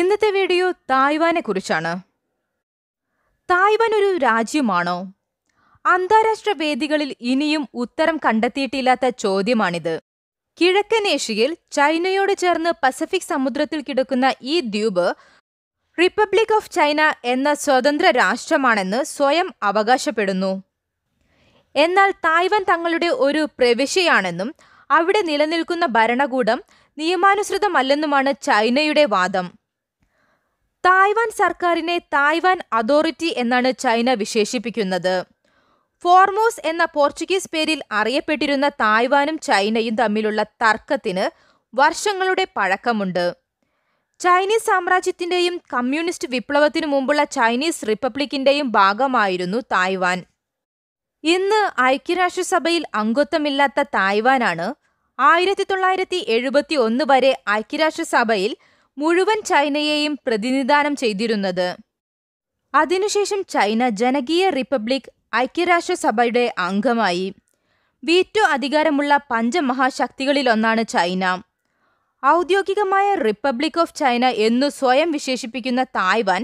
ഇന്നത്തെ വീഡിയോ തായ്വാനെ കുറിച്ചാണ് തായ്വാൻ ഒരു രാജ്യമാണോ അന്താരാഷ്ട്ര വേദികളിൽ ഇനിയും ഉത്തരം കണ്ടെത്തിയിട്ടില്ലാത്ത ചോദ്യമാണിത് കിഴക്കൻ ഏഷ്യയിൽ ചൈനയോട് ചേർന്ന് പസഫിക് സമുദ്രത്തിൽ കിടക്കുന്ന ഈ ദ്വീപ് റിപ്പബ്ലിക് ഓഫ് ചൈന എന്ന സ്വതന്ത്ര രാഷ്ട്രമാണെന്ന് സ്വയം അവകാശപ്പെടുന്നു എന്നാൽ തായ്വാൻ തങ്ങളുടെ ഒരു പ്രവിശ്യയാണെന്നും അവിടെ നിലനിൽക്കുന്ന ഭരണകൂടം നിയമാനുസൃതമല്ലെന്നുമാണ് ചൈനയുടെ വാദം തായ്വാൻ സർക്കാരിനെ തായ്വാൻ അതോറിറ്റി എന്നാണ് ചൈന വിശേഷിപ്പിക്കുന്നത് ഫോർമോസ് എന്ന പോർച്ചുഗീസ് പേരിൽ അറിയപ്പെട്ടിരുന്ന തായ്വാനും ചൈനയും തമ്മിലുള്ള തർക്കത്തിന് വർഷങ്ങളുടെ പഴക്കമുണ്ട് ചൈനീസ് സാമ്രാജ്യത്തിന്റെയും കമ്മ്യൂണിസ്റ്റ് വിപ്ലവത്തിനു മുമ്പുള്ള ചൈനീസ് റിപ്പബ്ലിക്കിന്റെയും ഭാഗമായിരുന്നു തായ്വാൻ ഇന്ന് ഐക്യരാഷ്ട്രസഭയിൽ അംഗത്വമില്ലാത്ത തായ്വാനാണ് ആയിരത്തി തൊള്ളായിരത്തി എഴുപത്തി ഒന്ന് വരെ ഐക്യരാഷ്ട്രസഭയിൽ മുഴുവൻ ചൈനയെയും പ്രതിനിധാനം ചെയ്തിരുന്നത് അതിനുശേഷം ചൈന ജനകീയ റിപ്പബ്ലിക് ഐക്യരാഷ്ട്രസഭയുടെ അംഗമായി വീറ്റോ അധികാരമുള്ള പഞ്ചമഹാശക്തികളിലൊന്നാണ് ചൈന ഔദ്യോഗികമായ റിപ്പബ്ലിക് ഓഫ് ചൈന എന്നു സ്വയം വിശേഷിപ്പിക്കുന്ന തായ്വാൻ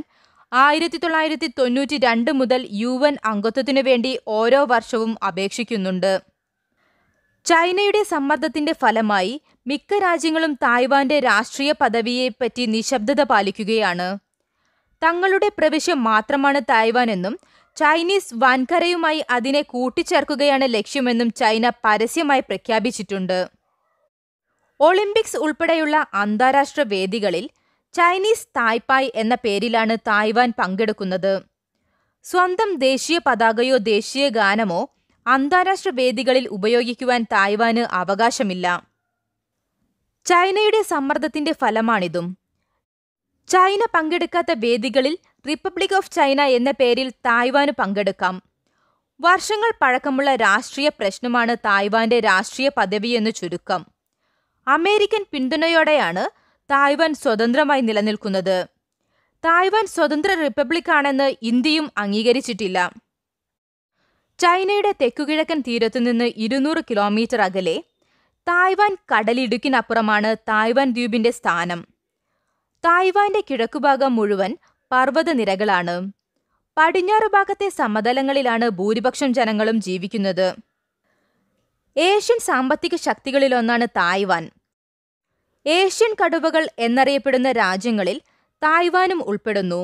ആയിരത്തി തൊള്ളായിരത്തി തൊണ്ണൂറ്റി രണ്ട് മുതൽ യു എൻ അംഗത്വത്തിനു വേണ്ടി ഓരോ വർഷവും അപേക്ഷിക്കുന്നുണ്ട് ചൈനയുടെ സമ്മർദ്ദത്തിന്റെ ഫലമായി മിക്ക രാജ്യങ്ങളും തായ്വാന്റെ രാഷ്ട്രീയ പദവിയെപ്പറ്റി നിശബ്ദത പാലിക്കുകയാണ് തങ്ങളുടെ പ്രവിശ്യം മാത്രമാണ് എന്നും ചൈനീസ് വൻകരയുമായി അതിനെ കൂട്ടിച്ചേർക്കുകയാണ് ലക്ഷ്യമെന്നും ചൈന പരസ്യമായി പ്രഖ്യാപിച്ചിട്ടുണ്ട് ഒളിമ്പിക്സ് ഉൾപ്പെടെയുള്ള അന്താരാഷ്ട്ര വേദികളിൽ ചൈനീസ് തായ്പായ് എന്ന പേരിലാണ് തായ്വാൻ പങ്കെടുക്കുന്നത് സ്വന്തം ദേശീയ പതാകയോ ദേശീയ ഗാനമോ അന്താരാഷ്ട്ര വേദികളിൽ ഉപയോഗിക്കുവാൻ തായ്വാന് അവകാശമില്ല ചൈനയുടെ സമ്മർദ്ദത്തിന്റെ ഫലമാണിതും ചൈന പങ്കെടുക്കാത്ത വേദികളിൽ റിപ്പബ്ലിക് ഓഫ് ചൈന എന്ന പേരിൽ തായ്വാന് പങ്കെടുക്കാം വർഷങ്ങൾ പഴക്കമുള്ള രാഷ്ട്രീയ പ്രശ്നമാണ് തായ്വാന്റെ രാഷ്ട്രീയ പദവിയെന്ന് ചുരുക്കം അമേരിക്കൻ പിന്തുണയോടെയാണ് തായ്വാൻ സ്വതന്ത്രമായി നിലനിൽക്കുന്നത് തായ്വാൻ സ്വതന്ത്ര റിപ്പബ്ലിക്കാണെന്ന് ഇന്ത്യയും അംഗീകരിച്ചിട്ടില്ല ചൈനയുടെ തെക്കുകിഴക്കൻ തീരത്തുനിന്ന് ഇരുന്നൂറ് കിലോമീറ്റർ അകലെ തായ്വാൻ കടലിടുക്കിനപ്പുറമാണ് തായ്വാൻ ദ്വീപിന്റെ സ്ഥാനം തായ്വാന്റെ കിഴക്കുഭാഗം മുഴുവൻ പർവ്വതനിരകളാണ് പടിഞ്ഞാറ് ഭാഗത്തെ സമതലങ്ങളിലാണ് ഭൂരിപക്ഷം ജനങ്ങളും ജീവിക്കുന്നത് ഏഷ്യൻ സാമ്പത്തിക ശക്തികളിലൊന്നാണ് തായ്വാൻ ഏഷ്യൻ കടുവകൾ എന്നറിയപ്പെടുന്ന രാജ്യങ്ങളിൽ തായ്വാനും ഉൾപ്പെടുന്നു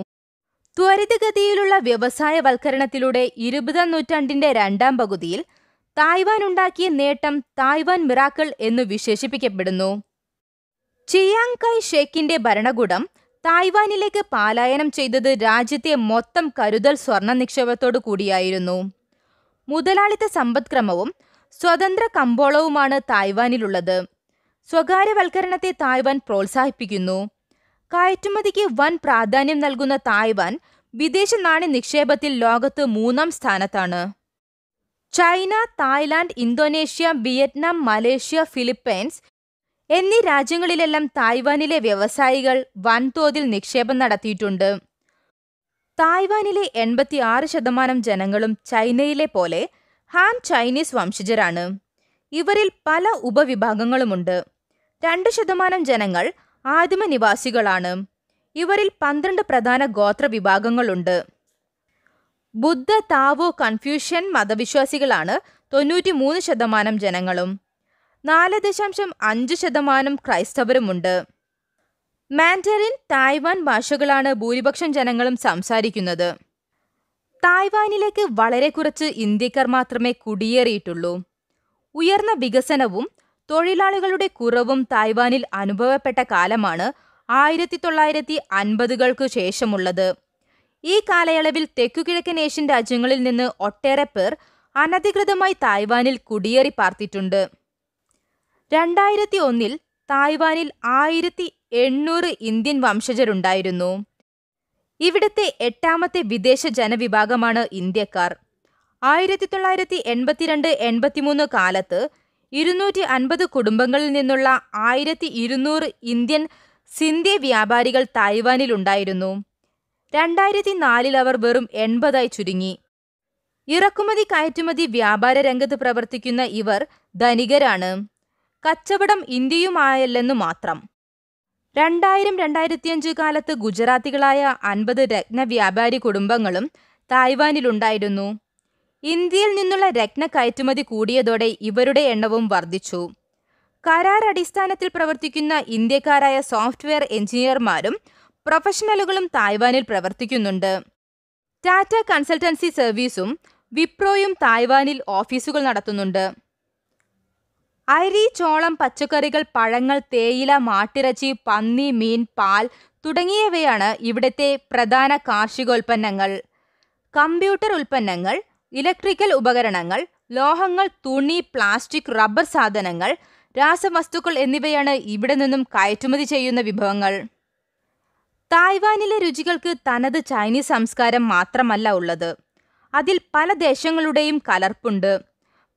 ത്വരിതഗതിയിലുള്ള വ്യവസായവൽക്കരണത്തിലൂടെ ഇരുപതാം നൂറ്റാണ്ടിന്റെ രണ്ടാം പകുതിയിൽ തായ്വാൻ ഉണ്ടാക്കിയ നേട്ടം തായ്വാൻ മിറാക്കിൾ എന്ന് വിശേഷിപ്പിക്കപ്പെടുന്നു ചിയാങ് കൈ ഷേക്കിന്റെ ഭരണകൂടം തായ്വാനിലേക്ക് പാലായനം ചെയ്തത് രാജ്യത്തെ മൊത്തം കരുതൽ സ്വർണ നിക്ഷേപത്തോടു കൂടിയായിരുന്നു മുതലാളിത്ത സമ്പദ്ക്രമവും സ്വതന്ത്ര കമ്പോളവുമാണ് തായ്വാനിലുള്ളത് സ്വകാര്യവൽക്കരണത്തെ തായ്വാൻ പ്രോത്സാഹിപ്പിക്കുന്നു കയറ്റുമതിക്ക് വൻ പ്രാധാന്യം നൽകുന്ന തായ്വാൻ വിദേശ നാണ്യ നിക്ഷേപത്തിൽ ലോകത്ത് മൂന്നാം സ്ഥാനത്താണ് China Thailand Indonesia Vietnam Malaysia Philippines എന്നീ രാജ്യങ്ങളിലെല്ലാം തായ്വാനിലെ വ്യവസായികൾ വൻതോതിൽ നിക്ഷേപം നടത്തിയിട്ടുണ്ട് തായ്വാനിലെ എൺപത്തി ആറ് ശതമാനം ജനങ്ങളും ചൈനയിലെ പോലെ ഹാൻ ചൈനീസ് വംശജരാണ് ഇവരിൽ പല ഉപവിഭാഗങ്ങളുമുണ്ട് രണ്ട് ശതമാനം ജനങ്ങൾ ആദിമനിവാസികളാണ് ഇവരിൽ പന്ത്രണ്ട് പ്രധാന ഗോത്ര വിഭാഗങ്ങളുണ്ട് ബുദ്ധ താവോ കൺഫ്യൂഷ്യൻ മതവിശ്വാസികളാണ് തൊണ്ണൂറ്റി മൂന്ന് ശതമാനം ജനങ്ങളും നാല് ദശാംശം അഞ്ച് ശതമാനം ക്രൈസ്തവരുമുണ്ട് മാൻഡറിൻ തായ്വാൻ ഭാഷകളാണ് ഭൂരിപക്ഷം ജനങ്ങളും സംസാരിക്കുന്നത് തായ്വാനിലേക്ക് വളരെ കുറച്ച് ഇന്ത്യക്കാർ മാത്രമേ കുടിയേറിയിട്ടുള്ളൂ ഉയർന്ന വികസനവും തൊഴിലാളികളുടെ കുറവും തായ്വാനിൽ അനുഭവപ്പെട്ട കാലമാണ് ആയിരത്തി തൊള്ളായിരത്തി അൻപതുകൾക്ക് ശേഷമുള്ളത് ഈ കാലയളവിൽ തെക്കുകിഴക്കൻ ഏഷ്യൻ രാജ്യങ്ങളിൽ നിന്ന് ഒട്ടേറെ പേർ അനധികൃതമായി തായ്വാനിൽ കുടിയേറി പാർത്തിട്ടുണ്ട് രണ്ടായിരത്തി ഒന്നിൽ തായ്വാനിൽ ആയിരത്തി എണ്ണൂറ് ഇന്ത്യൻ വംശജരുണ്ടായിരുന്നു ഇവിടുത്തെ എട്ടാമത്തെ വിദേശ ജനവിഭാഗമാണ് ഇന്ത്യക്കാർ ആയിരത്തി തൊള്ളായിരത്തി എൺപത്തിരണ്ട് എൺപത്തിമൂന്ന് കാലത്ത് ഇരുന്നൂറ്റി അൻപത് കുടുംബങ്ങളിൽ നിന്നുള്ള ആയിരത്തി ഇരുന്നൂറ് ഇന്ത്യൻ സിന്ധ്യ വ്യാപാരികൾ തായ്വാനിലുണ്ടായിരുന്നു രണ്ടായിരത്തി നാലിൽ അവർ വെറും എൺപതായി ചുരുങ്ങി ഇറക്കുമതി കയറ്റുമതി വ്യാപാര രംഗത്ത് പ്രവർത്തിക്കുന്ന ഇവർ ധനികരാണ് കച്ചവടം ഇന്ത്യയുമായല്ലെന്നു മാത്രം രണ്ടായിരം രണ്ടായിരത്തിയഞ്ച് കാലത്ത് ഗുജറാത്തികളായ അൻപത് രത്ന വ്യാപാരി കുടുംബങ്ങളും തായ്വാനിലുണ്ടായിരുന്നു ഇന്ത്യയിൽ നിന്നുള്ള രത്ന കയറ്റുമതി കൂടിയതോടെ ഇവരുടെ എണ്ണവും വർദ്ധിച്ചു കരാർ അടിസ്ഥാനത്തിൽ പ്രവർത്തിക്കുന്ന ഇന്ത്യക്കാരായ സോഫ്റ്റ്വെയർ എഞ്ചിനീയർമാരും പ്രൊഫഷണലുകളും തായ്വാനിൽ പ്രവർത്തിക്കുന്നുണ്ട് ടാറ്റ കൺസൾട്ടൻസി സർവീസും വിപ്രോയും തായ്വാനിൽ ഓഫീസുകൾ നടത്തുന്നുണ്ട് അരി ചോളം പച്ചക്കറികൾ പഴങ്ങൾ തേയില മാട്ടിറച്ചി പന്നി മീൻ പാൽ തുടങ്ങിയവയാണ് ഇവിടുത്തെ പ്രധാന കാർഷികോൽപ്പന്നങ്ങൾ കമ്പ്യൂട്ടർ ഉൽപ്പന്നങ്ങൾ ഇലക്ട്രിക്കൽ ഉപകരണങ്ങൾ ലോഹങ്ങൾ തുണി പ്ലാസ്റ്റിക് റബ്ബർ സാധനങ്ങൾ രാസവസ്തുക്കൾ എന്നിവയാണ് ഇവിടെ നിന്നും കയറ്റുമതി ചെയ്യുന്ന വിഭവങ്ങൾ തായ്വാനിലെ രുചികൾക്ക് തനത് ചൈനീസ് സംസ്കാരം മാത്രമല്ല ഉള്ളത് അതിൽ പല ദേശങ്ങളുടെയും കലർപ്പുണ്ട്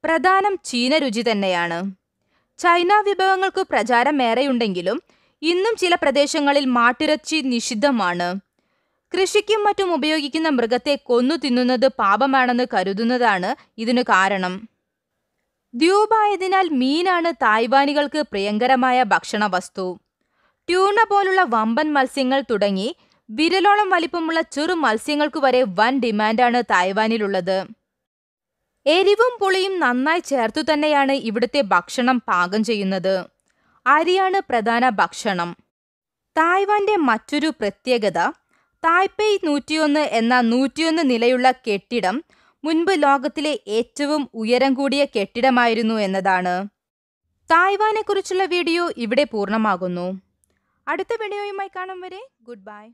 പ്രധാനം ചീന രുചി തന്നെയാണ് ചൈന വിഭവങ്ങൾക്ക് പ്രചാരമേറെയുണ്ടെങ്കിലും ഇന്നും ചില പ്രദേശങ്ങളിൽ മാട്ടിറച്ചി നിഷിദ്ധമാണ് കൃഷിക്കും മറ്റും ഉപയോഗിക്കുന്ന മൃഗത്തെ കൊന്നു തിന്നുന്നത് പാപമാണെന്ന് കരുതുന്നതാണ് ഇതിനു കാരണം ദ്വീപായതിനാൽ മീനാണ് തായ്വാനികൾക്ക് പ്രിയങ്കരമായ ഭക്ഷണ വസ്തു ട്യൂണ പോലുള്ള വമ്പൻ മത്സ്യങ്ങൾ തുടങ്ങി വിരലോളം വലിപ്പമുള്ള ചെറു മത്സ്യങ്ങൾക്ക് വരെ വൻ ഡിമാൻഡാണ് തായ്വാനിലുള്ളത് എരിവും പുളിയും നന്നായി ചേർത്തു തന്നെയാണ് ഇവിടുത്തെ ഭക്ഷണം പാകം ചെയ്യുന്നത് അരിയാണ് പ്രധാന ഭക്ഷണം തായ്വാന്റെ മറ്റൊരു പ്രത്യേകത തായ്പേയ് നൂറ്റിയൊന്ന് എന്ന നൂറ്റിയൊന്ന് നിലയുള്ള കെട്ടിടം മുൻപ് ലോകത്തിലെ ഏറ്റവും ഉയരം കൂടിയ കെട്ടിടമായിരുന്നു എന്നതാണ് തായ്വാനെക്കുറിച്ചുള്ള വീഡിയോ ഇവിടെ പൂർണ്ണമാകുന്നു അടുത്ത വീഡിയോയുമായി കാണും വരെ ഗുഡ് ബൈ